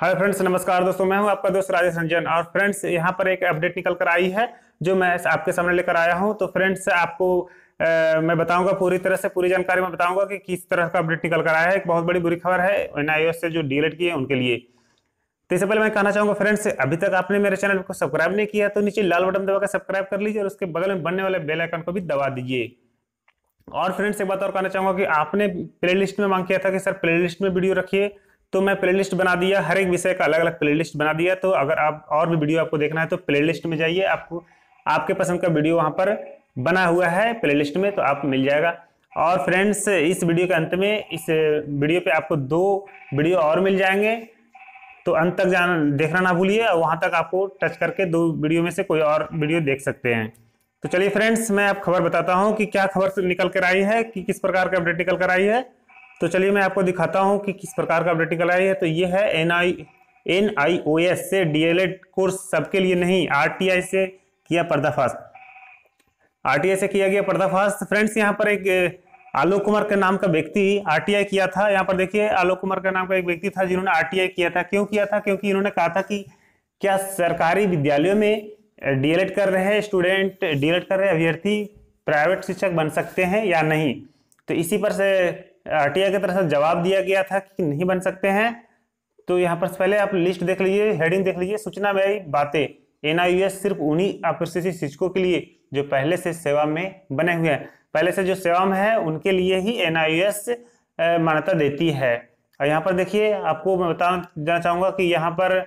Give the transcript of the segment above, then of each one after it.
hi friends नमस्कार दोस्तों मैं हूं आपका दोस्त राजेश रंजन और फ्रेंड्स यहां पर एक अपडेट निकल कर आई है जो मैं आपके सामने लेकर आया हूं तो फ्रेंड्स आपको आ, मैं बताऊंगा पूरी तरह से पूरी जानकारी मैं बताऊंगा कि किस तरह का अपडेट निकल कर आया है एक बहुत बड़ी बुरी खबर है एन से जो डीएलएड की है उनके लिए तो इससे पहले मैं कहना चाहूंगा फ्रेंड्स अभी तक आपने मेरे चैनल को सब्सक्राइब नहीं किया तो नीचे लाल बटन दबाकर सब्सक्राइब कर लीजिए और उसके बगल में बनने वाले बेल आइकन को भी दबा दीजिए और फ्रेंड्स एक बात और कहना चाहूंगा कि आपने प्ले में मांग किया था कि सर प्ले में वीडियो रखिए तो मैं प्लेलिस्ट बना दिया हर एक विषय का अलग अलग प्लेलिस्ट बना दिया तो अगर आप और भी वीडियो आपको देखना है तो प्लेलिस्ट में जाइए आपको आपके पसंद का वीडियो वहाँ पर बना हुआ है प्लेलिस्ट में तो आप मिल जाएगा और फ्रेंड्स इस वीडियो के अंत में इस वीडियो पे आपको दो वीडियो और मिल जाएंगे तो अंत तक जाना देखना ना भूलिए और वहाँ तक आपको टच करके दो वीडियो में से कोई और वीडियो देख सकते हैं तो चलिए फ्रेंड्स मैं आप खबर बताता हूँ कि क्या खबर निकल कर आई है कि किस प्रकार का अपडेट निकल कर आई है तो चलिए मैं आपको दिखाता हूँ कि किस प्रकार का प्रैक्टिकल आई है तो ये है N I N I O S से एड कोर्स सबके लिए नहीं आर टी आई से किया पर्दाफाश आई से किया गया पर्दाफाश फ्रेंड्स यहाँ पर एक आलोक कुमार के नाम का व्यक्ति आरटीआई किया था यहाँ पर देखिए आलोक कुमार का नाम का एक व्यक्ति था जिन्होंने आरटीआई किया था क्यों किया था क्योंकि इन्होंने कहा था कि क्या सरकारी विद्यालयों में डीएलएड कर रहे स्टूडेंट डीएलएड कर रहे अभ्यर्थी प्राइवेट शिक्षक बन सकते हैं या नहीं तो इसी पर से आरटीआई की तरफ से जवाब दिया गया था कि नहीं बन सकते हैं तो यहाँ पर पहले आप लिस्ट देख लीजिए हेडिंग देख लीजिए सूचना में आई बातें एनआईयूएस सिर्फ उन्हीं अप्रशिक्षित शिक्षकों के लिए जो पहले से सेवा में बने हुए हैं पहले से जो सेवा में है उनके लिए ही एनआईयूएस मान्यता देती है और यहाँ पर देखिए आपको मैं बताना चाहूँगा कि यहाँ पर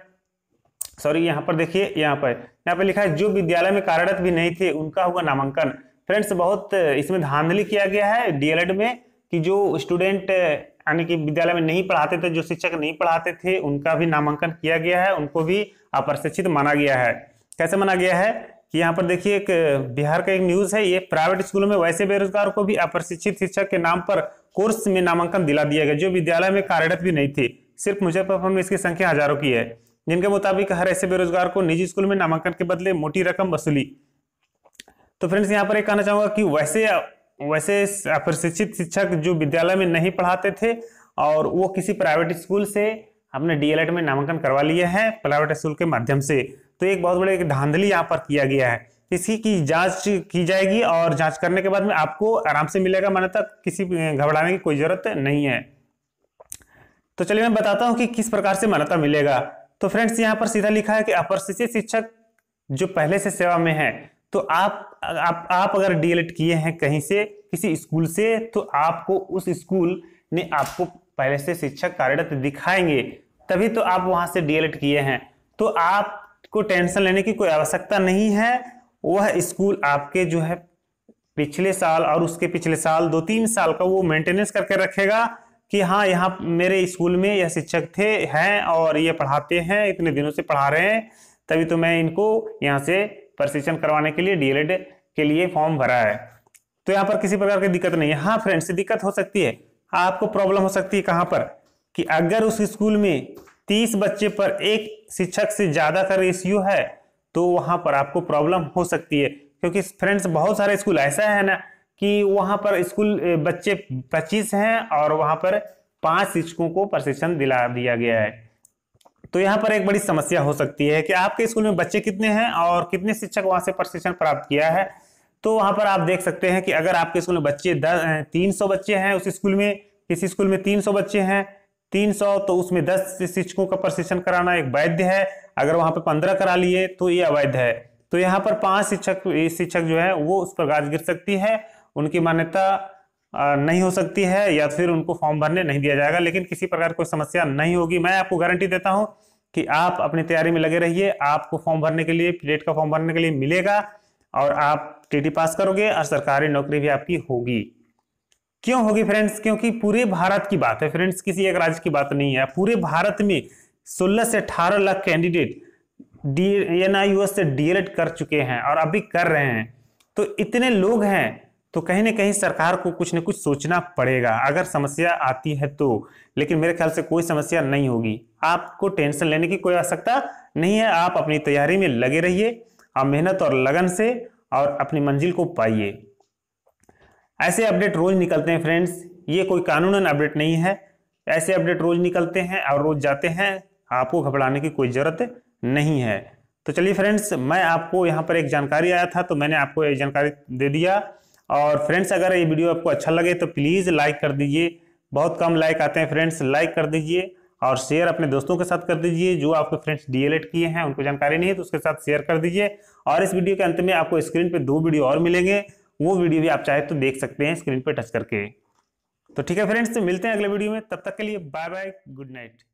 सॉरी यहाँ पर देखिए यहाँ पर यहाँ पर लिखा है जो विद्यालय में कार्यरत भी नहीं थे उनका हुआ नामांकन फ्रेंड्स बहुत इसमें धांधली किया गया है डीएलएड में कि जो स्टूडेंट यानी कि विद्यालय में नहीं पढ़ाते थे जो शिक्षक नहीं पढ़ाते थे उनका भी नामांकन किया गया है उनको भी अप्रशिक्षित माना गया है कैसे माना गया है कि यहाँ पर देखिए एक बिहार का एक न्यूज है ये प्राइवेट स्कूलों में वैसे बेरोजगार को भी अप्रशिक्षित शिक्षक के नाम पर कोर्स में नामांकन दिला दिया गया जो विद्यालय में कार्यरत भी नहीं थे सिर्फ मुजफ्फरपुर में इसकी संख्या हजारों की है जिनके मुताबिक हर ऐसे बेरोजगार को निजी स्कूल में नामांकन के बदले मोटी रकम वसूली तो फ्रेंड्स यहाँ पर एक कहना चाहूंगा कि वैसे वैसे अप्रशिक्षित शिक्षक जो विद्यालय में नहीं पढ़ाते थे और वो किसी प्राइवेट स्कूल से हमने डीएलएड में नामांकन करवा लिया है प्राइवेट स्कूल के माध्यम से तो एक बहुत बड़े धांधली यहाँ पर किया गया है इसी की जांच की जाएगी और जांच करने के बाद में आपको आराम से मिलेगा मान्यता किसी घबराने की कोई जरूरत नहीं है तो चलिए मैं बताता हूँ कि किस प्रकार से मान्यता मिलेगा तो फ्रेंड्स यहाँ पर सीधा लिखा है कि अप्रशिक्षित शिक्षक जो पहले से सेवा में है तो आप आप आप अगर डी किए हैं कहीं से किसी स्कूल से तो आपको उस स्कूल ने आपको पहले से शिक्षक कार्यरत दिखाएंगे तभी तो आप वहां से डी किए हैं तो आपको टेंशन लेने की कोई आवश्यकता नहीं है वह स्कूल आपके जो है पिछले साल और उसके पिछले साल दो तीन साल का वो मेंटेनेंस करके रखेगा कि हाँ यहाँ मेरे स्कूल में यह शिक्षक थे हैं और ये पढ़ाते हैं इतने दिनों से पढ़ा रहे हैं तभी तो मैं इनको यहाँ से प्रशिक्षण करवाने के लिए डीएलएड e के लिए फॉर्म भरा है तो यहाँ पर किसी प्रकार की दिक्कत नहीं है हाँ फ्रेंड्स दिक्कत हो सकती है आपको प्रॉब्लम हो सकती है कहाँ पर कि अगर उस स्कूल में तीस बच्चे पर एक शिक्षक से ज़्यादा का रेशियो है तो वहाँ पर आपको प्रॉब्लम हो सकती है क्योंकि फ्रेंड्स बहुत सारे स्कूल ऐसा है ना कि वहाँ पर स्कूल बच्चे पच्चीस हैं और वहाँ पर पांच शिक्षकों को प्रशिक्षण दिला दिया गया है तो यहाँ पर एक बड़ी समस्या हो सकती है कि आपके स्कूल में बच्चे कितने हैं और कितने शिक्षक वहाँ से प्रशिक्षण प्राप्त किया है तो वहाँ पर आप देख सकते हैं कि अगर आपके स्कूल में बच्चे दस तीन सौ बच्चे हैं उस स्कूल में किसी स्कूल में तीन सौ बच्चे हैं तीन सौ तो उसमें दस शिक्षकों का प्रशिक्षण कराना एक वैध है अगर वहाँ पर पंद्रह करा लिए तो ये अवैध है तो यहाँ पर पांच शिक्षक शिक्षक जो है वो उस पर गाज गिर सकती है उनकी मान्यता नहीं हो सकती है या फिर उनको फॉर्म भरने नहीं दिया जाएगा लेकिन किसी प्रकार कोई समस्या नहीं होगी मैं आपको गारंटी देता हूँ कि आप अपनी तैयारी में लगे रहिए आपको फॉर्म भरने के लिए प्लेट का फॉर्म भरने के लिए मिलेगा और आप टीटी पास करोगे और सरकारी नौकरी भी आपकी होगी क्यों होगी फ्रेंड्स क्योंकि पूरे भारत की बात है फ्रेंड्स किसी एक राज्य की बात नहीं है पूरे भारत में सोलह से अठारह lakh candidate D N I से डीएलएड कर चुके हैं और अभी कर रहे हैं तो इतने लोग हैं तो कहीं ना कहीं सरकार को कुछ ना कुछ सोचना पड़ेगा अगर समस्या आती है तो लेकिन मेरे ख्याल से कोई समस्या नहीं होगी आपको टेंशन लेने की कोई आवश्यकता नहीं है आप अपनी तैयारी में लगे रहिए और मेहनत और लगन से और अपनी मंजिल को पाइए ऐसे अपडेट रोज निकलते हैं फ्रेंड्स ये कोई कानूनन अपडेट नहीं है ऐसे अपडेट रोज निकलते हैं और रोज जाते हैं आपको घबराने की कोई ज़रूरत नहीं है तो चलिए फ्रेंड्स मैं आपको यहाँ पर एक जानकारी आया था तो मैंने आपको एक जानकारी दे दिया और फ्रेंड्स अगर ये वीडियो आपको अच्छा लगे तो प्लीज़ लाइक कर दीजिए बहुत कम लाइक आते हैं फ्रेंड्स लाइक कर दीजिए और शेयर अपने दोस्तों के साथ कर दीजिए जो आपके फ्रेंड्स डीएलएड किए हैं उनको जानकारी नहीं है तो उसके साथ शेयर कर दीजिए और इस वीडियो के अंत में आपको स्क्रीन पे दो वीडियो और मिलेंगे वो वीडियो भी आप चाहे तो देख सकते हैं स्क्रीन पे टच करके तो ठीक है फ्रेंड्स तो मिलते हैं अगले वीडियो में तब तक के लिए बाय बाय गुड नाइट